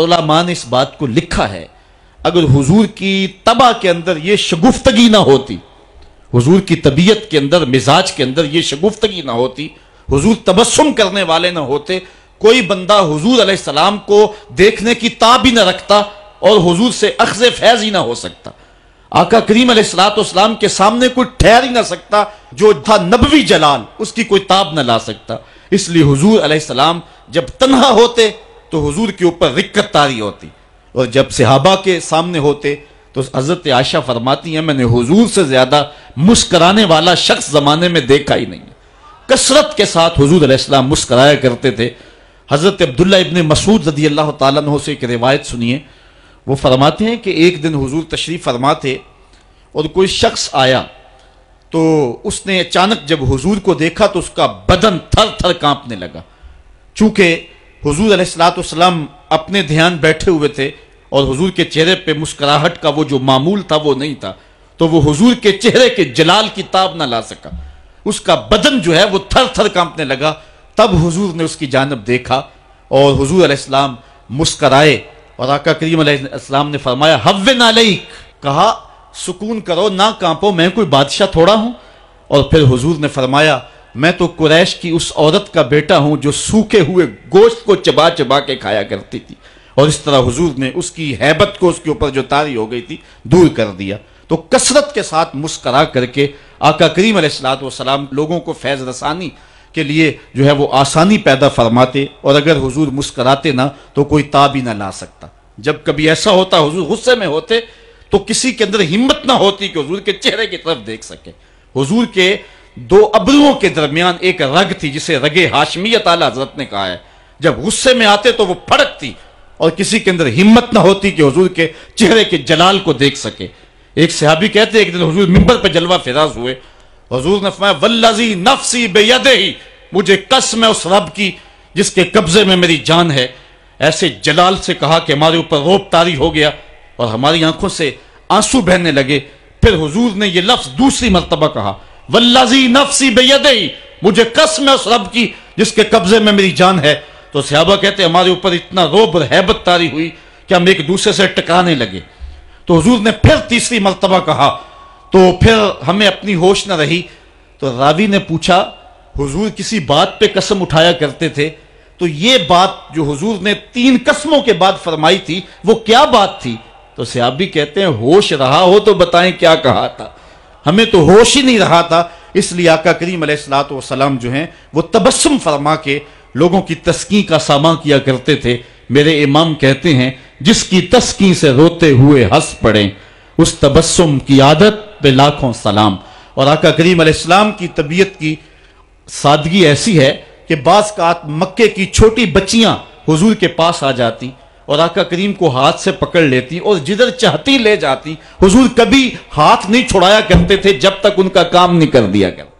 ओलामा ने इस बात को लिखा है अगर हुजूर की तबा के अंदर यह शगुफ्तगी ना होती हुजूर की तबीयत के अंदर मिजाज के अंदर यह शगुफ्तगी ना होती हुजूर तबस्सुम करने वाले ना होते कोई बंदा हुजूर सलाम को देखने की ताब ही ना रखता और हुजूर से अखज फैज ही ना हो सकता आका करीम सलाम के सामने कोई ठहर ही ना सकता जो था नबवी जलाल उसकी कोई ताब ना ला सकता इसलिए हुजूर सलाम जब तनहा होते तो हजूर के ऊपर रिक्कत तारी होती और जब सिहाबा के सामने होते तो हज़रत आयशा फरमाती हैं मैंने हजूर से ज़्यादा मुस्कराने वाला शख्स ज़माने में देखा ही नहीं कसरत के साथ हजूर अलैहिस्सलाम मुस्कराया करते थे हज़रत अब्दुल्ला इबन मसूद रदी अल्लाह तु से एक रिवायत सुनिए वो फरमाते हैं कि एक दिन हजूर तशरीफ़ फरमा थे और कोई शख्स आया तो उसने अचानक जब हजूर को देखा तो उसका बदन थर थर कांपने लगा चूंकि हुजूर अलैहिस्सलाम अपने ध्यान बैठे हुए थे और हुजूर के चेहरे पे मुस्कुराहट का वो जो मामूल था वो नहीं था तो वो हुजूर के चेहरे के जलाल की ताब ना ला सका उसका बदन जो है वो थर थर कांपने लगा तब हुजूर ने उसकी जानब देखा और हुजूर अलैहिस्सलाम मुस्कराए और आका करीम अलैहिस्सलाम ने फरमाया हव्य नालईक कहा सुकून करो ना कांपो मैं कोई बादशाह थोड़ा हूं और फिर हुजूर ने फरमाया मैं तो कुरैश की उस औरत का बेटा हूं जो सूखे हुए गोश्त को चबा चबा के खाया करती थी और इस तरह हुजूर ने उसकी हैबत को उसके ऊपर जो तारी हो गई थी दूर कर दिया तो कसरत के साथ मुस्करा करके आका करीम सलाम लोगों को फैज़ रसानी के लिए जो है वो आसानी पैदा फरमाते और अगर हुजूर मुस्कराते ना तो कोई ताबी ना ला सकता जब कभी ऐसा होता हुजूर गुस्से में होते तो किसी के अंदर हिम्मत ना होती कि हुजूर के चेहरे की तरफ देख सके हुजूर के दो अबरुओं के दरमियान एक रग थी जिसे रगे हाशमियत आला हजरत ने कहा है जब गुस्से में आते तो वो फड़कती और किसी के अंदर हिम्मत ना होती कि हजूर के चेहरे के जलाल को देख सके एक सहाबी कहते एक दिन हजूर मिम्बर पर जलवा फिराज हुए हजूर ने फमाया वल्लाजी नफसी बेयद ही मुझे कसम है उस रब की जिसके कब्जे में मेरी जान है ऐसे जलाल से कहा कि हमारे ऊपर रोप तारी हो गया और हमारी आंखों से आंसू बहने लगे फिर हुजूर ने यह लफ्ज दूसरी मरतबा कहा वल्लाजी नफसी बेद मुझे कसम है उस रब की जिसके कब्जे में मेरी जान है तो सियाबा कहते हमारे ऊपर इतना रोब हैबत तारी हुई कि हम एक दूसरे से टकाने लगे तो हजूर ने फिर तीसरी मरतबा कहा तो फिर हमें अपनी होश न रही तो रावी ने पूछा हुजूर किसी बात पे कसम उठाया करते थे तो ये बात जो हुजूर ने तीन कसमों के बाद फरमाई थी वो क्या बात थी तो सियाबी कहते हैं होश रहा हो तो बताएं क्या कहा था हमें तो होश ही नहीं रहा था इसलिए आका करीम सलाम जो हैं वो तबस्सुम फरमा के लोगों की तस्की का सामा किया करते थे मेरे इमाम कहते हैं जिसकी तस्की से रोते हुए हंस पड़े उस तबस्सुम की आदत पे लाखों सलाम और आका करीम अलैहिस्सलाम की तबीयत की सादगी ऐसी है कि बाज का मक्के की छोटी बच्चियां हुजूर के पास आ जाती और आका करीम को हाथ से पकड़ लेती और जिधर चाहती ले जाती हुजूर कभी हाथ नहीं छुड़ाया करते थे जब तक उनका काम नहीं कर दिया करता